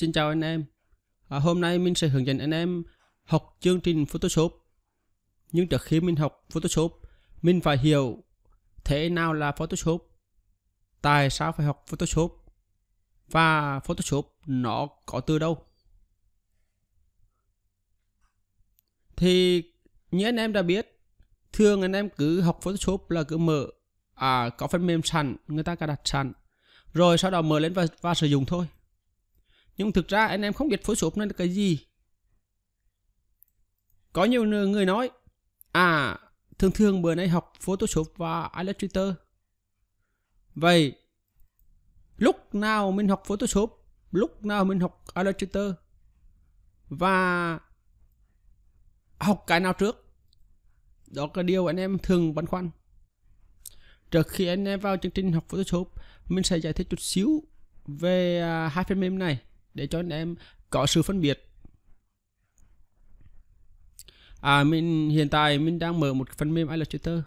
Xin chào anh em. À, hôm nay mình sẽ hướng dẫn anh em học chương trình Photoshop. Nhưng trước khi mình học Photoshop, mình phải hiểu thế nào là Photoshop, tại sao phải học Photoshop và Photoshop nó có từ đâu. Thì như anh em đã biết, thường anh em cứ học Photoshop là cứ mở à, có phần mềm sẵn, người ta cài đặt sẵn rồi sau đó mở lên và, và sử dụng thôi nhưng thực ra anh em không biết photoshop số là cái gì có nhiều người nói à thường thường bữa nay học Photoshop và Illustrator vậy lúc nào mình học Photoshop lúc nào mình học Illustrator và học cái nào trước đó là điều anh em thường băn khoăn trước khi anh em vào chương trình học Photoshop mình sẽ giải thích chút xíu về à, hai phần mềm này để cho anh em có sự phân biệt à mình hiện tại mình đang mở một phần mềm Illustrator e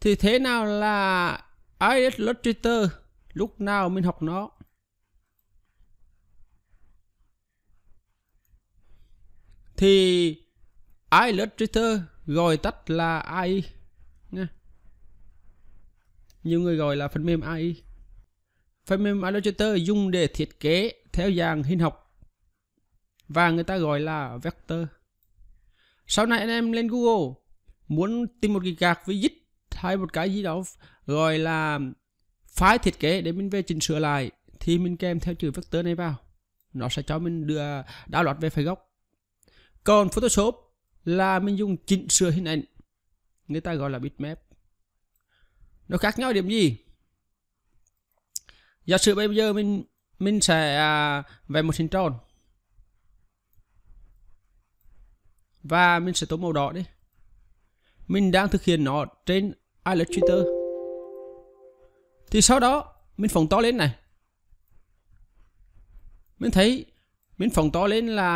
thì thế nào là Illustrator e lúc nào mình học nó thì Illustrator e gọi tắt là AI Nhiều người gọi là phần mềm AI phần mềm Illustrator dùng để thiết kế theo dạng hình học và người ta gọi là vector sau này anh em lên google muốn tìm một cái gạc với dít hay một cái gì đó gọi là file thiết kế để mình về chỉnh sửa lại thì mình kèm theo chữ vector này vào nó sẽ cho mình đưa đảo loạt về phải gốc. còn photoshop là mình dùng chỉnh sửa hình ảnh người ta gọi là bitmap nó khác nhau điểm gì giả sử bây giờ mình mình sẽ à, vẽ một hình tròn và mình sẽ tô màu đỏ đi mình đang thực hiện nó trên Illustrator thì sau đó mình phóng to lên này mình thấy mình phóng to lên là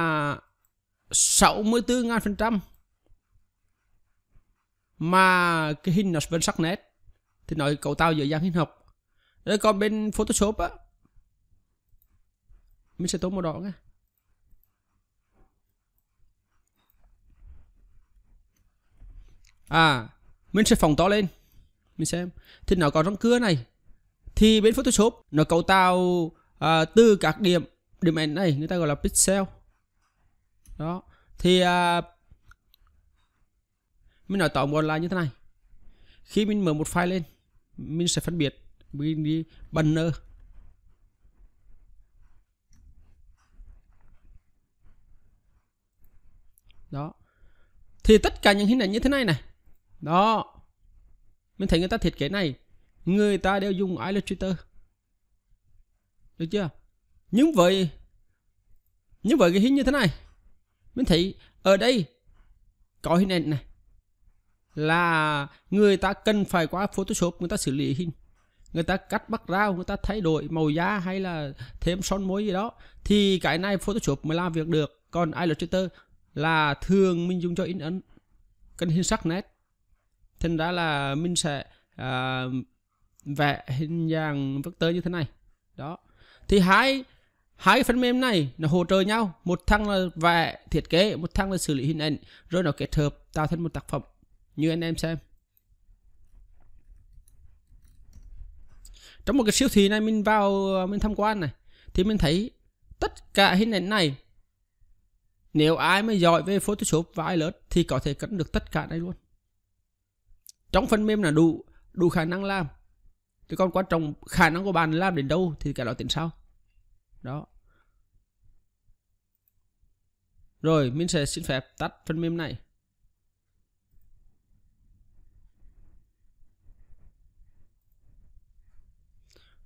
64.000% mà cái hình nó vẫn sắc nét thì nói cấu tạo dưới dạng hình học rồi còn bên Photoshop á Mình sẽ tốn màu đỏ nha À Mình sẽ phòng to lên Mình xem Thì nó có răng cưa này Thì bên Photoshop Nó cấu tạo à, từ các điểm Điểm ảnh này người ta gọi là pixel Đó Thì à, Mình nói tóm gọn lại như thế này Khi mình mở một file lên Mình sẽ phân biệt mini banner đó thì tất cả những hình ảnh như thế này này đó mình thấy người ta thiết kế này người ta đều dùng illustrator được chưa nhưng vậy nhưng vậy cái hình như thế này mình thấy ở đây có hình ảnh này là người ta cần phải qua photoshop người ta xử lý hình người ta cắt bắt rau người ta thay đổi màu da hay là thêm son môi gì đó thì cái này photoshop mới làm việc được còn illustrator là thường mình dùng cho in ấn cần hình sắc nét thành ra là mình sẽ à, vẽ hình dạng vector như thế này đó thì hai hai phần mềm này nó hỗ trợ nhau một thằng là vẽ thiết kế một thằng là xử lý hình ảnh rồi nó kết hợp tạo thành một tác phẩm như anh em xem trong một cái siêu thị này mình vào ờ, mình tham quan này thì mình thấy tất cả hình ảnh này nếu ai mà giỏi về Photoshop và ai lớn thì có thể cấn được tất cả đây luôn trong phần mềm là đủ đủ khả năng làm thì còn quan trọng khả năng của bạn làm đến đâu thì cả đó tính sau đó rồi mình sẽ xin phép tắt phần mềm này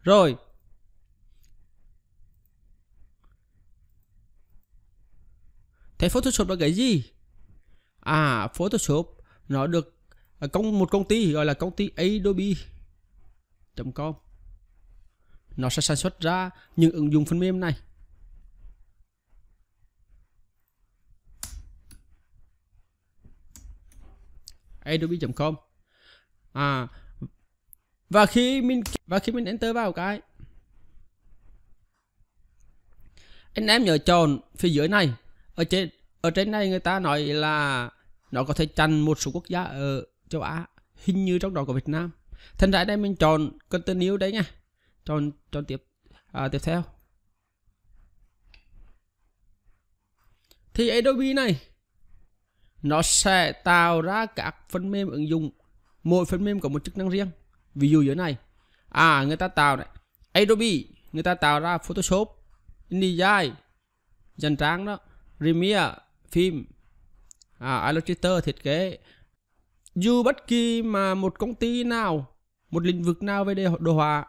Rồi. Thế Photoshop là cái gì? À, Photoshop nó được à, công một công ty gọi là công ty Adobe.com. Nó sẽ sản xuất ra những ứng dụng phần mềm này. Adobe.com. À, và khi mình và khi mình enter vào cái anh em nhớ chọn phía dưới này ở trên ở trên này người ta nói là nó có thể chặn một số quốc gia ở châu Á hình như trong đó có Việt Nam thành ra đây mình chọn continue đấy nha chọn chọn tiếp à, tiếp theo thì Adobe này nó sẽ tạo ra các phần mềm ứng dụng mỗi phần mềm có một chức năng riêng ví dụ như này à người ta tạo này Adobe người ta tạo ra Photoshop InDesign danh tráng đó Premiere phim à, Illustrator thiết kế dù bất kỳ mà một công ty nào một lĩnh vực nào về đồ họa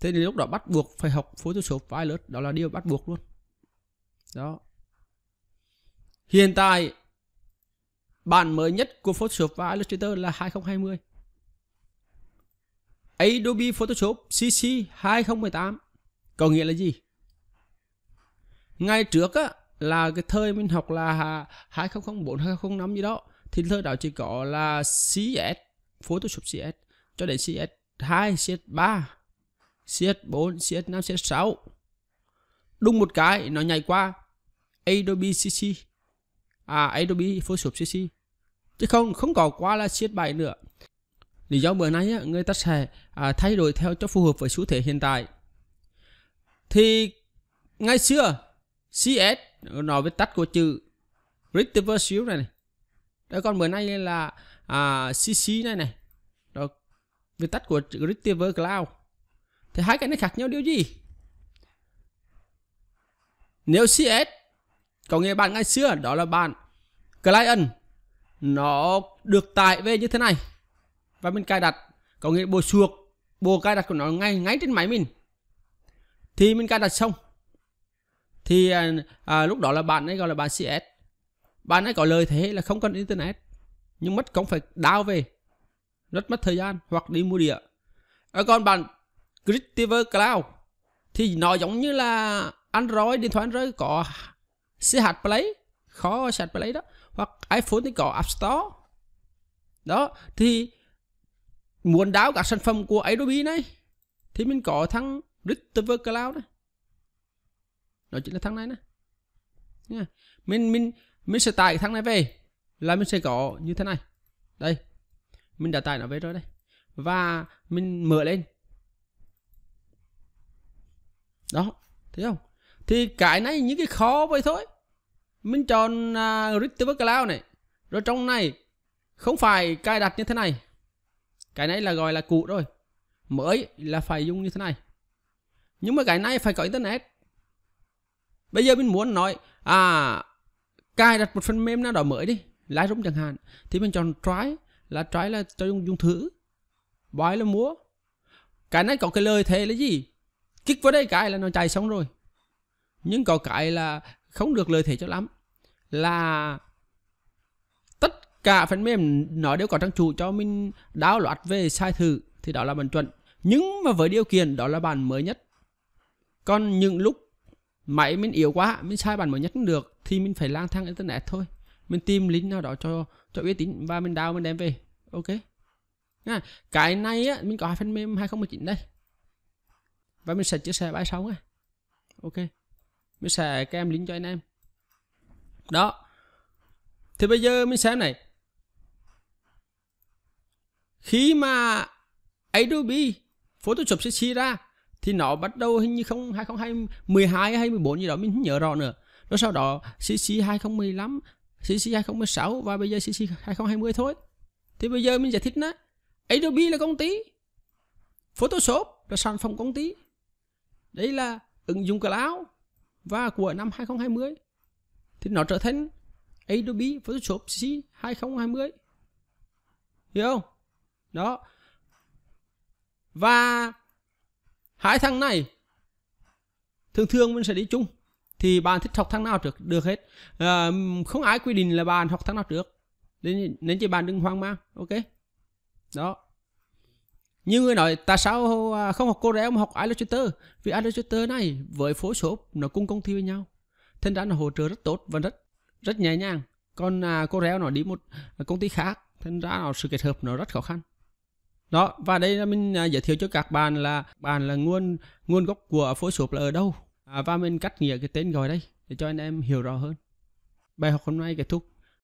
thế thì lúc đó bắt buộc phải học Photoshop và Illustrator đó là điều bắt buộc luôn đó hiện tại bản mới nhất của Photoshop và Illustrator là 2020 Adobe Photoshop CC 2018 có nghĩa là gì? Ngày trước á là cái thời mình học là 2004 2005 gì đó thì thời đó chỉ có là CS Photoshop CS cho đến CS 2, CS 3, CS 4, CS 5, CS 6. Đúng một cái nó nhảy qua Adobe CC à Adobe Photoshop CC chứ không không có qua là CS 7 nữa Lý do bữa nay người ta sẽ à, thay đổi theo cho phù hợp với xu thế hiện tại. Thì ngày xưa CS nói với tắt của chữ Rectiver Shield này này. Đó còn bữa nay là à, CC này này. Đó viết tắt của chữ Rectiver Cloud. Thì hai cái này khác nhau điều gì? Nếu CS có nghĩa bạn ngày xưa đó là bạn client nó được tải về như thế này và mình cài đặt có nghĩa bộ suộc bộ cài đặt của nó ngay ngay trên máy mình thì mình cài đặt xong thì à, à, lúc đó là bạn ấy gọi là bạn CS bạn ấy có lời thế là không cần internet nhưng mất công phải đào về rất mất thời gian hoặc đi mua địa ở còn bạn Creative Cloud thì nó giống như là Android điện thoại Android có CH Play khó CH Play đó hoặc iPhone thì có App Store đó thì muốn đáo các sản phẩm của Adobe này thì mình có thằng Retriever Cloud này nó chính là thằng này nè mình mình mình sẽ tải cái thằng này về là mình sẽ có như thế này đây mình đã tải nó về rồi đây và mình mở lên đó thấy không thì cái này những cái khó vậy thôi mình chọn uh, à, Retriever Cloud này rồi trong này không phải cài đặt như thế này cái này là gọi là cũ rồi mới là phải dùng như thế này nhưng mà cái này phải có internet bây giờ mình muốn nói à cài đặt một phần mềm nào đó mới đi Lightroom chẳng hạn thì mình chọn try là try là cho dùng dùng thử buy là mua cái này có cái lời thế là gì kích vào đây cái là nó chạy xong rồi nhưng có cái là không được lợi thế cho lắm là cả phần mềm nó đều có trang chủ cho mình đáo loạt về sai thử thì đó là bản chuẩn nhưng mà với điều kiện đó là bản mới nhất còn những lúc máy mình yếu quá mình sai bản mới nhất cũng được thì mình phải lang thang internet thôi mình tìm link nào đó cho cho uy tín và mình đào mình đem về ok Nha. cái này á, mình có hai phần mềm 2019 đây và mình sẽ chia sẻ bài sau này ok mình sẽ kèm link cho anh em đó thì bây giờ mình xem này khi mà Adobe Photoshop sẽ ra thì nó bắt đầu hình như không 2012 hay 14 gì đó mình không nhớ rõ nữa rồi sau đó CC 2015 CC 2016 và bây giờ CC 2020 thôi thì bây giờ mình giải thích nó Adobe là công ty Photoshop là sản phẩm công ty đây là ứng dụng cloud và của năm 2020 thì nó trở thành Adobe Photoshop CC 2020 hiểu không đó và hai thằng này thường thường mình sẽ đi chung thì bạn thích học thằng nào trước được hết à, không ai quy định là bạn học thằng nào trước nên nên chỉ bạn đừng hoang mang ok đó như người nói tại sao à, không học Corel mà học Illustrator vì Illustrator này với Photoshop nó cùng công ty với nhau thành ra nó hỗ trợ rất tốt và rất rất nhẹ nhàng còn à, Corel nó đi một công ty khác thành ra nó sự kết hợp nó rất khó khăn đó và đây là mình à, giới thiệu cho các bạn là bạn là nguồn nguồn gốc của phối sụp là ở đâu à, và mình cắt nghĩa cái tên gọi đây để cho anh em hiểu rõ hơn bài học hôm nay kết thúc